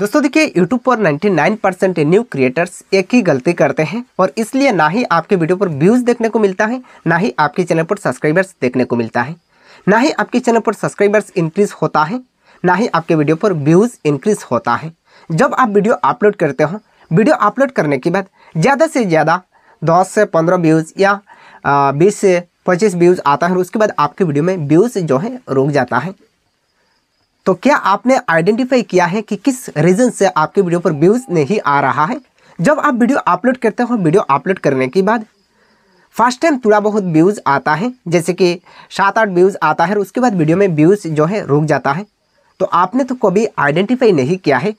दोस्तों देखिए YouTube पर 99 परसेंट न्यू क्रिएटर्स एक ही गलती करते हैं और इसलिए ना ही आपके वीडियो पर व्यूज़ देखने को मिलता है ना ही आपके चैनल पर सब्सक्राइबर्स देखने को मिलता है ना ही आपके चैनल पर सब्सक्राइबर्स इंक्रीज होता है ना ही आपके वीडियो पर व्यूज़ इंक्रीज होता है जब आप वीडियो अपलोड करते हो वीडियो अपलोड करने के बाद ज़्यादा से ज़्यादा दस से पंद्रह व्यूज़ या बीस से पच्चीस व्यूज़ आता है और उसके बाद आपके वीडियो में व्यूज़ जो है रुक जाता है तो क्या आपने आइडेंटिफाई किया है कि किस रीज़न से आपके वीडियो पर व्यूज़ नहीं आ रहा है जब आप वीडियो अपलोड करते हो वीडियो अपलोड करने के बाद फर्स्ट टाइम थोड़ा बहुत व्यूज़ आता है जैसे कि सात आठ व्यूज़ आता है और उसके बाद वीडियो में व्यूज़ जो है रुक जाता है तो आपने तो कभी आइडेंटिफाई नहीं किया है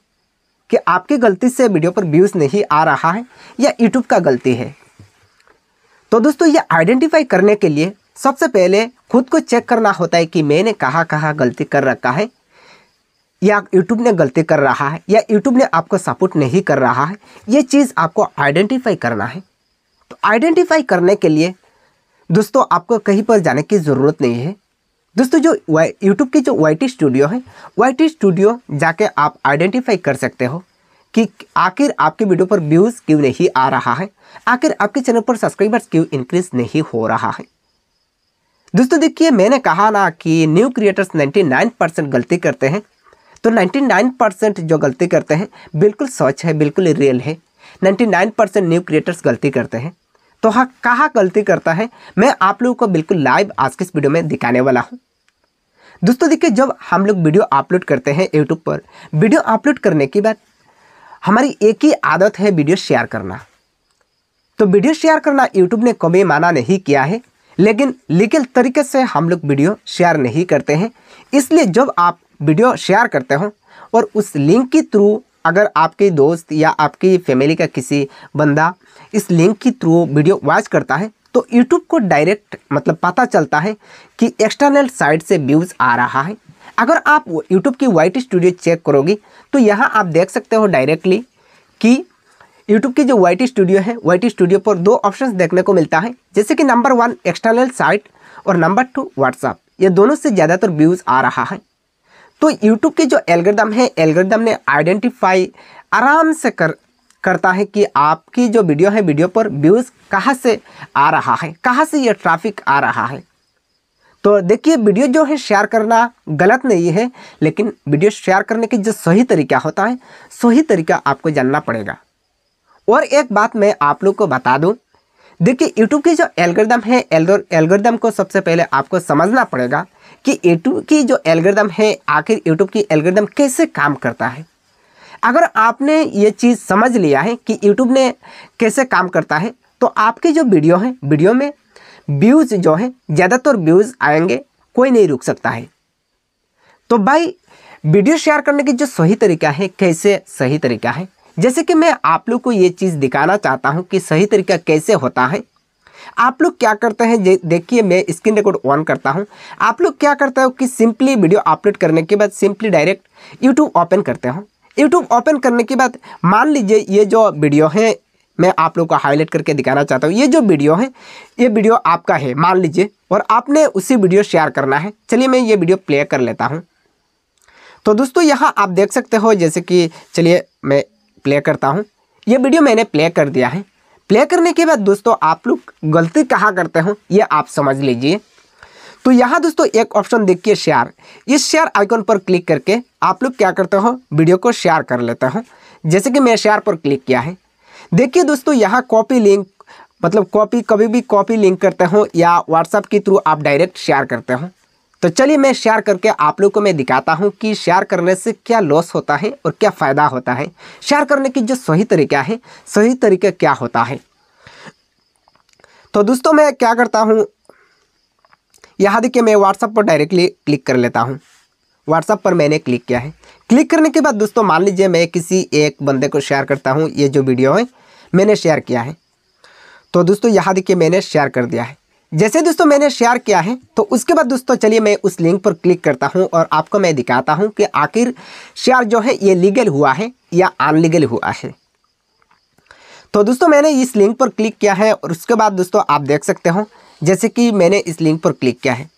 कि आपकी गलती से वीडियो पर व्यूज़ नहीं आ रहा है या यूट्यूब का गलती है तो दोस्तों ये आइडेंटिफाई करने के लिए सबसे पहले खुद को चेक करना होता है कि मैंने कहाँ कहाँ गलती कर रखा है या यूट्यूब ने गलती कर रहा है या यूट्यूब ने आपको सपोर्ट नहीं कर रहा है ये चीज़ आपको आइडेंटिफाई करना है तो आइडेंटिफाई करने के लिए दोस्तों आपको कहीं पर जाने की ज़रूरत नहीं है दोस्तों जो यूट्यूब की जो वाई स्टूडियो है वाई स्टूडियो जाके आप आइडेंटिफाई कर सकते हो कि आखिर आपके वीडियो पर व्यूज़ क्यों नहीं आ रहा है आखिर आपके चैनल पर सब्सक्राइबर्स क्यों इंक्रीज नहीं हो रहा है दोस्तों देखिए मैंने कहा ना कि न्यू क्रिएटर्स 99 परसेंट गलती करते हैं तो 99 परसेंट जो गलती करते हैं बिल्कुल सच है बिल्कुल रियल है 99 परसेंट न्यू क्रिएटर्स गलती करते हैं तो हाँ कहाँ गलती करता है मैं आप लोगों को बिल्कुल लाइव आज के इस वीडियो में दिखाने वाला हूँ दोस्तों देखिए जब हम लोग वीडियो अपलोड करते हैं यूट्यूब पर वीडियो अपलोड करने के बाद हमारी एक ही आदत है वीडियो शेयर करना तो वीडियो शेयर करना यूट्यूब ने कभी माना नहीं किया है लेकिन लीगल तरीके से हम लोग वीडियो शेयर नहीं करते हैं इसलिए जब आप वीडियो शेयर करते हो और उस लिंक के थ्रू अगर आपके दोस्त या आपकी फैमिली का किसी बंदा इस लिंक के थ्रू वीडियो वॉच करता है तो यूट्यूब को डायरेक्ट मतलब पता चलता है कि एक्सटर्नल साइट से व्यूज़ आ रहा है अगर आप यूट्यूब की वाइट स्टूडियो चेक करोगे तो यहाँ आप देख सकते हो डायरेक्टली कि यूट्यूब की जो वाइट स्टूडियो है वाइट स्टूडियो पर दो ऑप्शंस देखने को मिलता है जैसे कि नंबर वन एक्सटर्नल साइट और नंबर टू व्हाट्सअप ये दोनों से ज़्यादातर व्यूज़ आ रहा है तो यूट्यूब के जो एल्गोरिदम है एल्गोरिदम ने आइडेंटिफाई आराम से कर करता है कि आपकी जो वीडियो है वीडियो पर व्यूज़ कहाँ से आ रहा है कहाँ से ये ट्रैफिक आ रहा है तो देखिए वीडियो जो है शेयर करना गलत नहीं है लेकिन वीडियो शेयर करने की जो सही तरीका होता है सही तरीका आपको जानना पड़ेगा और एक बात मैं आप लोग को बता दूँ देखिए यूट्यूब की जो एल्गोरिदम है एल्गोरिदम को सबसे पहले आपको समझना पड़ेगा कि यूट्यूब की जो एल्गोरिदम है आखिर यूट्यूब की एल्गोरिदम कैसे काम करता है अगर आपने ये चीज़ समझ लिया है कि यूट्यूब ने कैसे काम करता है तो आपकी जो वीडियो हैं वीडियो में व्यूज़ जो हैं ज़्यादातर व्यूज़ आएंगे कोई नहीं रुक सकता है तो भाई वीडियो शेयर करने की जो सही तरीका है कैसे सही तरीका है जैसे कि मैं आप लोग को ये चीज़ दिखाना चाहता हूँ कि सही तरीका कैसे होता है आप लोग क्या करते हैं देखिए मैं स्क्रीन रिकॉर्ड ऑन करता हूँ आप लोग क्या करते हो कि सिंपली वीडियो अपलोड करने के बाद सिंपली डायरेक्ट यूट्यूब ओपन करते हो यूट्यूब ओपन करने के बाद मान लीजिए ये जो वीडियो है मैं आप लोग को हाईलाइट करके दिखाना चाहता हूँ ये जो वीडियो है ये वीडियो आपका है मान लीजिए और आपने उसी वीडियो शेयर करना है चलिए मैं ये वीडियो प्ले कर लेता हूँ तो दोस्तों यहाँ आप देख सकते हो जैसे कि चलिए मैं प्ले करता हूँ ये वीडियो मैंने प्ले कर दिया है प्ले करने के बाद दोस्तों आप लोग गलती कहाँ करते हो ये आप समझ लीजिए तो यहाँ दोस्तों एक ऑप्शन देखिए शेयर इस शेयर आइकन पर क्लिक करके आप लोग क्या करते हो वीडियो को शेयर कर लेते हो जैसे कि मैं शेयर पर क्लिक किया है देखिए दोस्तों यहाँ कॉपी लिंक मतलब कॉपी कभी भी कॉपी लिंक करते हो या व्हाट्सएप के थ्रू आप डायरेक्ट शेयर करते हो तो चलिए मैं शेयर करके आप लोग को मैं दिखाता हूँ कि शेयर करने से क्या लॉस होता है और क्या फ़ायदा होता है शेयर करने की जो सही तरीका है सही तरीका क्या होता है तो दोस्तों मैं क्या करता हूँ यहाँ देखिए मैं व्हाट्सअप पर डायरेक्टली क्लिक कर लेता हूँ व्हाट्सअप पर मैंने क्लिक किया है क्लिक करने के बाद दोस्तों मान लीजिए मैं किसी एक बंदे को शेयर करता हूँ ये जो वीडियो है मैंने शेयर किया है तो दोस्तों यहाँ देखिए मैंने शेयर कर दिया है जैसे दोस्तों मैंने शेयर किया है तो उसके बाद दोस्तों चलिए मैं उस लिंक पर क्लिक करता हूं और आपको मैं दिखाता हूं कि आखिर शेयर जो है ये लीगल हुआ है या अनलीगल हुआ है तो दोस्तों मैंने इस लिंक पर क्लिक किया है और उसके बाद दोस्तों आप देख सकते हो जैसे कि मैंने इस लिंक पर क्लिक किया है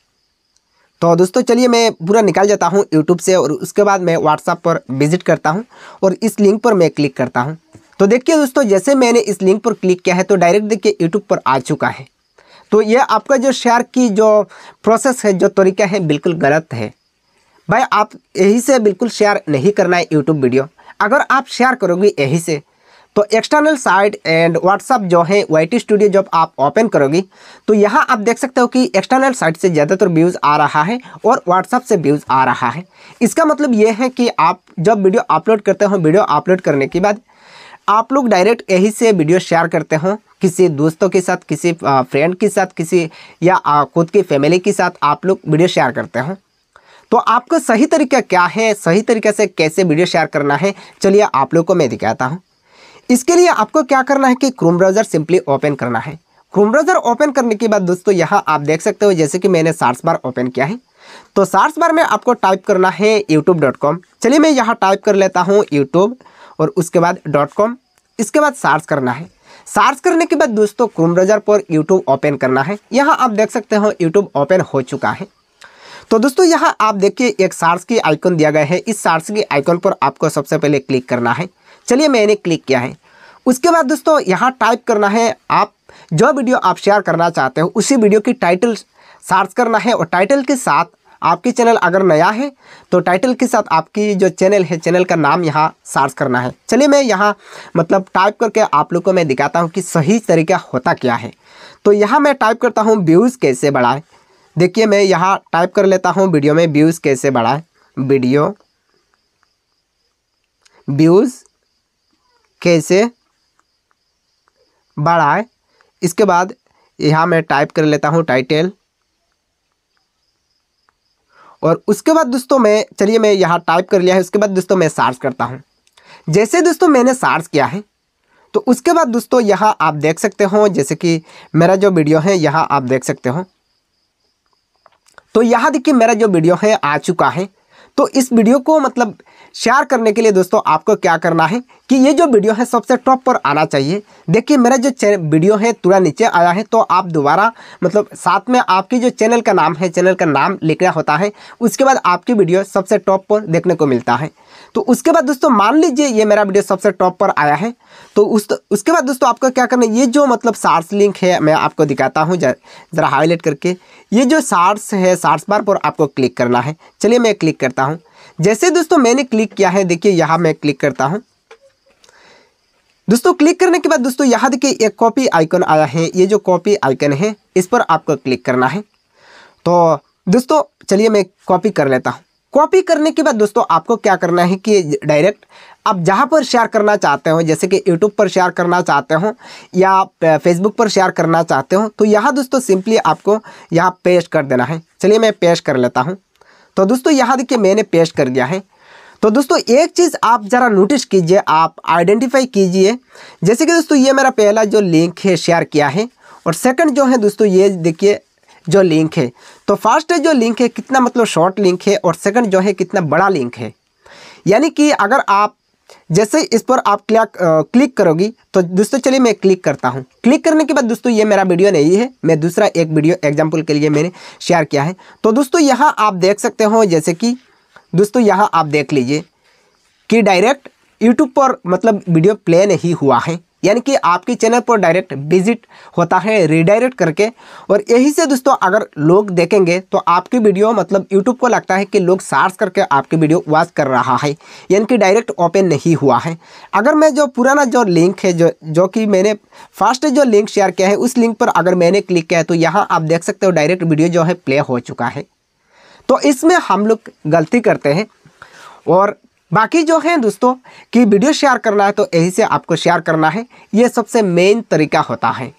तो दोस्तों चलिए मैं पूरा निकाल जाता हूँ यूट्यूब से और उसके बाद मैं व्हाट्सअप पर विजिट करता हूँ और इस लिंक पर मैं क्लिक करता हूँ तो देखिए दोस्तों जैसे मैंने इस लिंक पर क्लिक किया है तो डायरेक्ट देखिए यूट्यूब पर आ चुका है तो ये आपका जो शेयर की जो प्रोसेस है जो तरीका है बिल्कुल गलत है भाई आप यही से बिल्कुल शेयर नहीं करना है यूट्यूब वीडियो अगर आप शेयर करोगे यही से तो एक्सटर्नल साइट एंड व्हाट्सअप जो है वाई स्टूडियो जब आप ओपन करोगी तो यहाँ आप देख सकते हो कि एक्सटर्नल साइट से ज़्यादातर व्यूज़ आ रहा है और व्हाट्सअप से व्यूज़ आ रहा है इसका मतलब ये है कि आप जब वीडियो अपलोड करते हो वीडियो अपलोड करने के बाद आप लोग डायरेक्ट यही से वीडियो शेयर करते हैं किसी दोस्तों के साथ किसी फ्रेंड के साथ किसी या खुद की फैमिली के साथ आप लोग वीडियो शेयर करते हो तो आपका सही तरीका क्या है सही तरीके से कैसे वीडियो शेयर करना है चलिए आप लोग को मैं दिखाता हूँ इसके लिए आपको क्या करना है कि क्रोम ब्राउज़र सिंपली ओपन करना है क्रोम ब्राउज़र ओपन करने के बाद दोस्तों यहाँ आप देख सकते हो जैसे कि मैंने सार्स बार ओपन किया है तो सार्स बार में आपको टाइप करना है यूट्यूब चलिए मैं यहाँ टाइप कर लेता हूँ यूट्यूब और उसके बाद डॉट कॉम इसके बाद सार्च करना है सर्च करने के बाद दोस्तों क्रोम ब्राउजर पर यूट्यूब ओपन करना है यहाँ आप देख सकते हो यूट्यूब ओपन हो चुका है तो दोस्तों यहाँ आप देखिए एक सार्स की आइकन दिया गया है इस सार्स की आइकन पर आपको सबसे पहले क्लिक करना है चलिए मैंने क्लिक किया है उसके बाद दोस्तों यहाँ टाइप करना है आप जो वीडियो आप शेयर करना चाहते हो उसी वीडियो की टाइटल सर्च करना है और टाइटल के साथ आपकी चैनल अगर नया है तो टाइटल के साथ आपकी जो चैनल है चैनल का नाम यहाँ सर्च करना है चलिए मैं यहाँ मतलब टाइप करके आप लोग को मैं दिखाता हूँ कि सही तरीका होता क्या है तो यहाँ मैं टाइप करता हूँ व्यूज़ कैसे बढ़ाए देखिए मैं यहाँ टाइप कर लेता हूँ वीडियो में व्यूज़ कैसे बढ़ाए वीडियो व्यूज़ कैसे बढ़ाए इसके बाद यहाँ मैं टाइप कर लेता हूँ टाइटल और उसके बाद दोस्तों मैं चलिए मैं यहाँ टाइप कर लिया है उसके बाद दोस्तों मैं सार्च करता हूँ जैसे दोस्तों मैंने सार्च किया है तो उसके बाद दोस्तों यहाँ आप देख सकते हो जैसे कि मेरा जो वीडियो है यहाँ आप देख सकते हो तो यहाँ देखिए मेरा जो वीडियो है आ चुका है तो इस वीडियो को मतलब शेयर करने के लिए दोस्तों आपको क्या करना है कि ये जो वीडियो है सबसे टॉप पर आना चाहिए देखिए मेरा जो वीडियो है थोड़ा नीचे आया है तो आप दोबारा मतलब साथ में आपकी जो चैनल का नाम है चैनल का नाम लिखना होता है उसके बाद आपकी वीडियो सबसे टॉप पर देखने को मिलता है तो उसके बाद दोस्तों मान लीजिए ये मेरा वीडियो सबसे टॉप पर आया है तो उस तो, उसके बाद दोस्तों आपको क्या करना है ये जो मतलब सार्स लिंक है मैं आपको दिखाता हूँ ज़रा हाईलाइट करके ये जो सार्स है सार्स बार पर आपको क्लिक करना है चलिए मैं क्लिक करता हूँ जैसे दोस्तों मैंने क्लिक किया है देखिए यहाँ मैं क्लिक करता हूँ दोस्तों क्लिक करने के बाद दोस्तों यहाँ देखिए एक कॉपी आइकन आया है ये जो कॉपी आइकन है इस पर आपको क्लिक करना है तो दोस्तों चलिए मैं कॉपी कर लेता हूँ कॉपी करने के बाद दोस्तों आपको क्या करना है कि डायरेक्ट आप जहाँ पर शेयर करना चाहते हो जैसे कि यूट्यूब पर शेयर करना चाहते हो या फेसबुक पर शेयर करना चाहते हो तो यहाँ दोस्तों सिंपली आपको यहाँ पेश कर देना है चलिए मैं पेश कर लेता हूँ तो दोस्तों यहाँ देखिए मैंने पेस्ट कर दिया है तो दोस्तों एक चीज़ आप ज़रा नोटिस कीजिए आप आइडेंटिफाई कीजिए जैसे कि दोस्तों ये मेरा पहला जो लिंक है शेयर किया है और सेकंड जो है दोस्तों ये देखिए जो लिंक है तो फर्स्ट जो लिंक है कितना मतलब शॉर्ट लिंक है और सेकंड जो है कितना बड़ा लिंक है यानी कि अगर आप जैसे इस पर आप क्लिक क्लिक करोगी तो दोस्तों चलिए मैं क्लिक करता हूँ क्लिक करने के बाद दोस्तों ये मेरा वीडियो नहीं है मैं दूसरा एक वीडियो एग्जाम्पल के लिए मैंने शेयर किया है तो दोस्तों यहाँ आप देख सकते हो जैसे कि दोस्तों यहाँ आप देख लीजिए कि डायरेक्ट यूट्यूब पर मतलब वीडियो प्ले नहीं हुआ है यानी कि आपके चैनल पर डायरेक्ट विजिट होता है रिडायरेक्ट करके और यही से दोस्तों अगर लोग देखेंगे तो आपकी वीडियो मतलब यूट्यूब को लगता है कि लोग सार्च करके आपकी वीडियो वॉच कर रहा है यानी कि डायरेक्ट ओपन नहीं हुआ है अगर मैं जो पुराना जो लिंक है जो जो कि मैंने फर्स्ट जो लिंक शेयर किया है उस लिंक पर अगर मैंने क्लिक किया है तो यहाँ आप देख सकते हो डायरेक्ट वीडियो जो है प्ले हो चुका है तो इसमें हम लोग गलती करते हैं और बाकी जो है दोस्तों कि वीडियो शेयर करना है तो यही से आपको शेयर करना है ये सबसे मेन तरीका होता है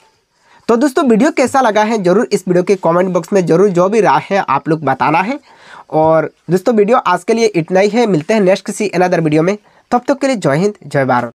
तो दोस्तों वीडियो कैसा लगा है ज़रूर इस वीडियो के कमेंट बॉक्स में ज़रूर जो भी राय है आप लोग बताना है और दोस्तों वीडियो आज के लिए इतना ही है मिलते हैं नेक्स्ट किसी अनदर वीडियो में तब तक तो के लिए जय हिंद जय भारत